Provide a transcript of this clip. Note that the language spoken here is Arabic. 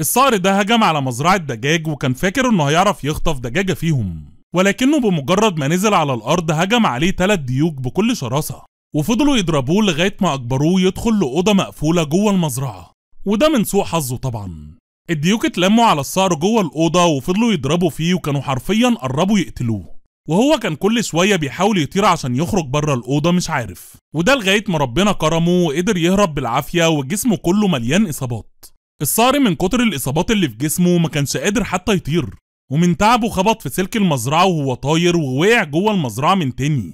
الصقر ده هجم على مزرعة دجاج وكان فاكر انه هيعرف يخطف دجاجة فيهم ولكنه بمجرد ما نزل على الأرض هجم عليه تلات ديوك بكل شراسة وفضلوا يضربوه لغاية ما أجبروه يدخل لأوضة مقفولة جوه المزرعة وده من سوء حظه طبعا الديوك اتلموا على الصقر جوه الأوضة وفضلوا يضربوا فيه وكانوا حرفيا قربوا يقتلوه وهو كان كل شوية بيحاول يطير عشان يخرج بره الأوضة مش عارف وده لغاية ما ربنا كرمه وقدر يهرب بالعافية وجسمه كله مليان إصابات الصقر من كتر الإصابات اللي في جسمه ما كانش قادر حتى يطير ومن تعبه خبط في سلك المزرعة وهو طاير ووقع جوه المزرعة من تاني